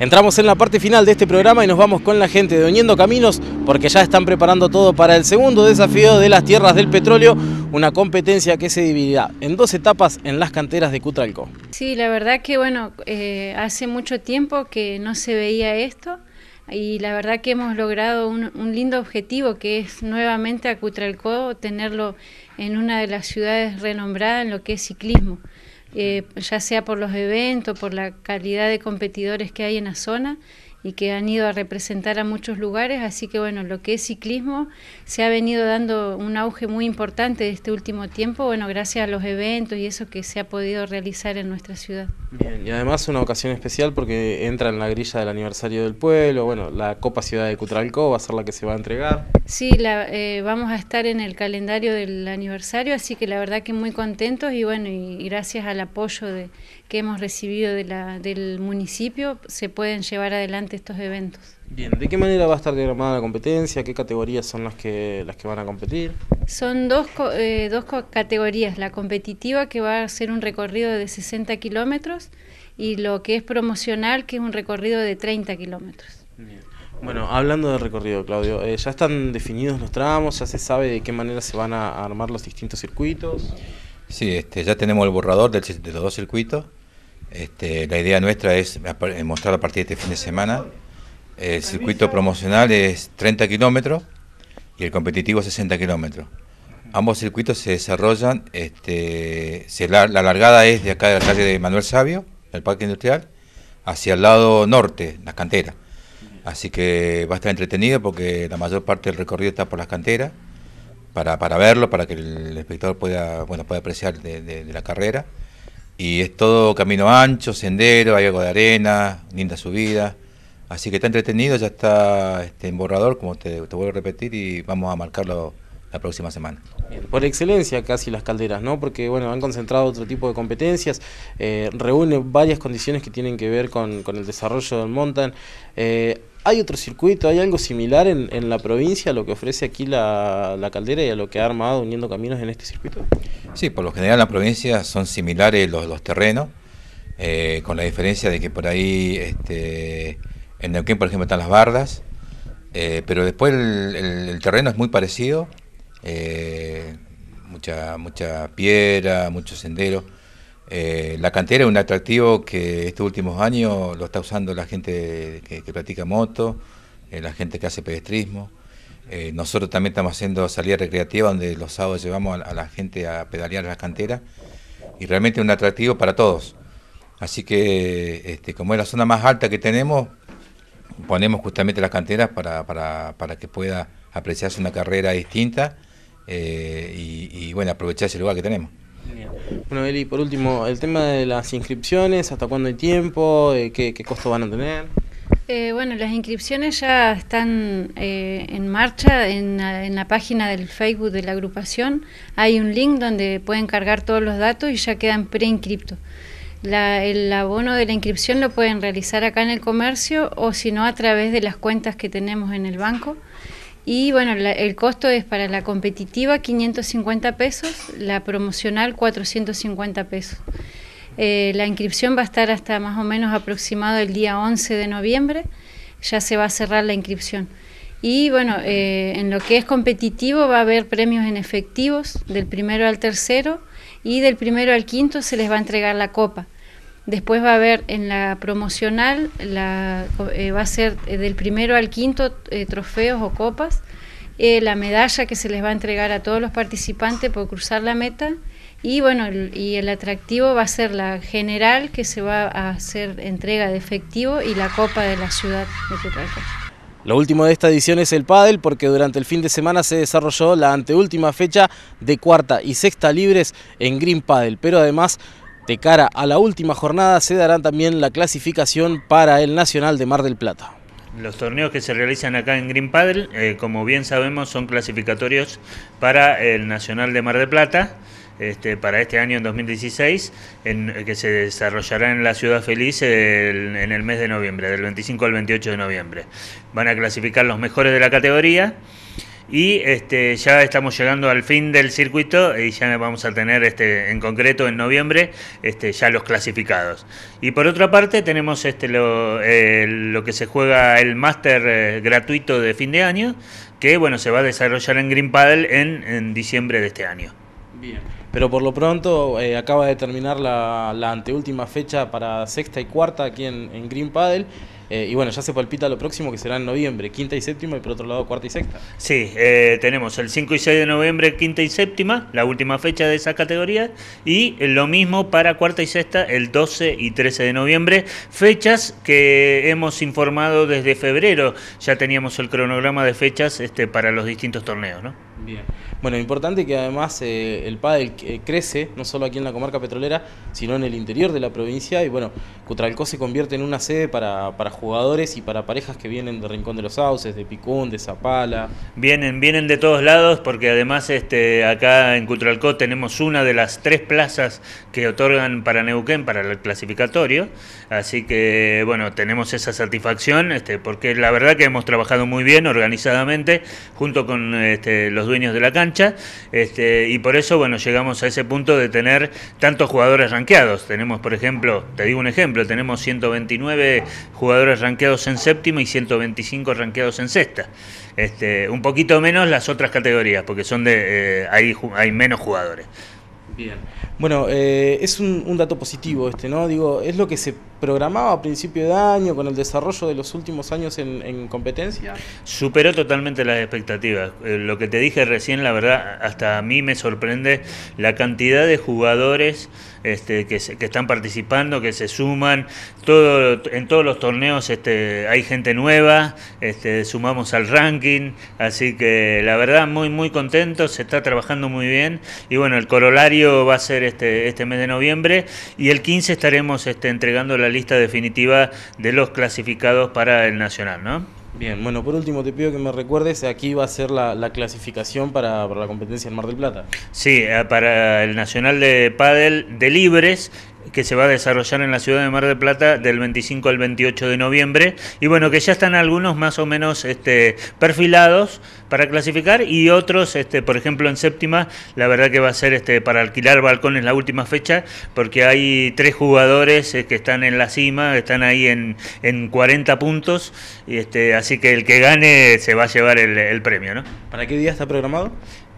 Entramos en la parte final de este programa y nos vamos con la gente de Uniendo Caminos porque ya están preparando todo para el segundo desafío de las tierras del petróleo, una competencia que se dividirá en dos etapas en las canteras de Cutralcó. Sí, la verdad que bueno, eh, hace mucho tiempo que no se veía esto y la verdad que hemos logrado un, un, lindo objetivo que es nuevamente a Cutralcó tenerlo en una de las ciudades renombradas en lo que es ciclismo. Eh, ya sea por los eventos, por la calidad de competidores que hay en la zona y que han ido a representar a muchos lugares, así que bueno, lo que es ciclismo se ha venido dando un auge muy importante de este último tiempo, bueno, gracias a los eventos y eso que se ha podido realizar en nuestra ciudad. Bien, y además una ocasión especial porque entra en la grilla del aniversario del pueblo, bueno, la Copa Ciudad de Cutralcó va a ser la que se va a entregar. Sí, eh, vamos a estar en el calendario del aniversario, así que la verdad que muy contentos y bueno, y gracias al apoyo de que hemos recibido de del municipio se pueden llevar adelante estos eventos. Bien, ¿de qué manera va a estar diagramada la competencia? ¿Qué categorías son las que, las que van a competir? Son dos, eh, dos categorías, la competitiva que va a ser un recorrido de 60 kilómetros y lo que es promocional que es un recorrido de 30 kilómetros. Bueno, hablando de recorrido, Claudio, eh, ¿ya están definidos los tramos? ¿Ya se sabe de qué manera se van a armar los distintos circuitos? Sí, este, ya tenemos el borrador de los dos circuitos este, la idea nuestra es eh, mostrar a partir de este fin de semana. El circuito promocional es 30 kilómetros y el competitivo 60 kilómetros. Ambos circuitos se desarrollan, este, la, largada es de acá de la calle de Manuel Sabio, el Parque Industrial, hacia el lado norte, las canteras. Así que va a estar entretenido porque la mayor parte del recorrido está por las canteras, para, verlo, para que el espectador pueda, apreciar de la carrera. Y es todo camino ancho, sendero, hay algo de arena, linda subida. Así que está entretenido, ya está este, en borrador, como te, te vuelvo a repetir, y vamos a marcarlo la próxima semana. por excelencia casi las calderas, ¿no? Porque bueno, han concentrado otro tipo de competencias, eh, reúne varias condiciones que tienen que ver con, el desarrollo del montan. Eh, ¿Hay otro circuito, hay algo similar en, la provincia a lo que ofrece aquí la, caldera y a lo que ha armado Uniendo Caminos en este circuito? Sí, por lo general en la provincia son similares los, los terrenos, eh, con la diferencia de que por ahí, este, en Neuquén por ejemplo están las bardas, pero después el, terreno es muy parecido eh, mucha, piedra, mucho sendero. Eh, la cantera es un atractivo que estos últimos años lo está usando la gente que, practica moto, eh, la gente que hace pedestrismo. nosotros también estamos haciendo salida recreativa donde los sábados llevamos a, la gente a pedalear las canteras y realmente es un atractivo para todos. Así que este, como es la zona más alta que tenemos, ponemos justamente las canteras para, para que pueda apreciarse una carrera distinta. Eh, y, bueno, aprovechar ese lugar que tenemos. Bueno, Eli, por último, el tema de las inscripciones, ¿hasta cuándo hay tiempo? Eh, ¿Qué, costo van a tener? Eh, bueno, las inscripciones ya están en marcha en, la página del Facebook de la agrupación. Hay un link donde pueden cargar todos los datos y ya quedan preinscriptos. el abono de la inscripción lo pueden realizar acá en el comercio o si no a través de las cuentas que tenemos en el banco. Y bueno, el costo es para la competitiva 550 pesos, la promocional 450 pesos. Eh, la inscripción va a estar hasta más o menos aproximado el día 11 de noviembre, ya se va a cerrar la inscripción. Y bueno, eh, en lo que es competitivo va a haber premios en efectivos del primero al tercero y del primero al quinto se les va a entregar la copa. Después va a haber en la promocional, eh, va a ser eh, del primero al quinto eh, trofeos o copas, la medalla que se les va a entregar a todos los participantes por cruzar la meta. Y bueno, el, y el atractivo va a ser la general que se va a hacer entrega de efectivo y la copa de la ciudad de Lo último de esta edición es el pádel porque durante el fin de semana se desarrolló la anteúltima fecha de cuarta y sexta libres en Green Padel, pero además de cara a la última jornada se dará también la clasificación para el Nacional de Mar del Plata. Los torneos que se realizan acá en Green Paddle, eh, como bien sabemos, son clasificatorios para el Nacional de Mar del Plata. Este, para este año en 2016, eh, que se desarrollará en la Ciudad Feliz en el mes de noviembre, del 25 al 28 de noviembre. Van a clasificar los mejores de la categoría y este, ya estamos llegando al fin del circuito y ya vamos a tener este, en concreto en noviembre este, ya los clasificados. Y por otra parte tenemos este, lo, lo que se juega el máster eh, gratuito de fin de año, que bueno, se va a desarrollar en Green Paddle en, en diciembre de este año. Bien. Pero por lo pronto eh, acaba de terminar la, anteúltima fecha para sexta y cuarta aquí en, Green Paddle. Eh, y bueno, ya se palpita lo próximo que será en noviembre, quinta y séptima y por otro lado cuarta y sexta. Sí, eh, tenemos el 5 y 6 de noviembre, quinta y séptima, la última fecha de esa categoría, y lo mismo para cuarta y sexta el 12 y 13 de noviembre, fechas que hemos informado desde febrero, ya teníamos el cronograma de fechas este, para los distintos torneos, ¿no? Bueno, importante que además eh, el pádel eh, crece, no solo aquí en la comarca petrolera, sino en el interior de la provincia. Y bueno, Cutralcó se convierte en una sede para, jugadores y para parejas que vienen de Rincón de los Sauces, de Picún, de Zapala. Vienen, vienen de todos lados, porque además este, acá en Cutralcó tenemos una de las tres plazas que otorgan para Neuquén para el clasificatorio. Así que bueno, tenemos esa satisfacción, este, porque la verdad que hemos trabajado muy bien organizadamente, junto con este, los dueños de la cancha, este, y por eso, bueno, llegamos a ese punto de tener tantos jugadores ranqueados. Tenemos, por ejemplo, te digo un ejemplo, tenemos 129 jugadores ranqueados en séptima y 125 ranqueados en sexta. Este, un poquito menos las otras categorías, porque son de eh, ahí hay, menos jugadores. Bien. Bueno, eh, es un, un, dato positivo este, ¿no? Digo, es lo que se Programado a principio de año con el desarrollo de los últimos años en, competencia? Superó totalmente las expectativas. Eh, lo que te dije recién, la verdad, hasta a mí me sorprende la cantidad de jugadores este, que, están participando, que se suman. Todo, en todos los torneos este, hay gente nueva, este, sumamos al ranking, así que la verdad muy muy contento, se está trabajando muy bien y bueno, el corolario va a ser este, este mes de noviembre y el 15 estaremos entregando la lista definitiva de los clasificados para el Nacional, ¿no? Bien, bueno, por último te pido que me recuerdes, aquí va a ser la, clasificación para, la competencia del Mar del Plata. Sí, eh, para el Nacional de Padel de Libres, que se va a desarrollar en la ciudad de Mar del Plata del 25 al 28 de noviembre. Y bueno, que ya están algunos más o menos este, perfilados para clasificar y otros, este, por ejemplo, en séptima, la verdad que va a ser este, para alquilar balcones la última fecha, porque hay tres jugadores eh, que están en la cima, están ahí en, en 40 puntos, y este, así que el que gane se va a llevar el, premio. ¿no? ¿Para qué día está programado?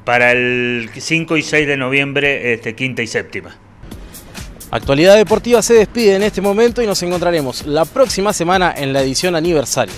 Para el 5 y 6 de noviembre, este, quinta y séptima. Actualidad Deportiva se despide en este momento y nos encontraremos la próxima semana en la edición aniversario.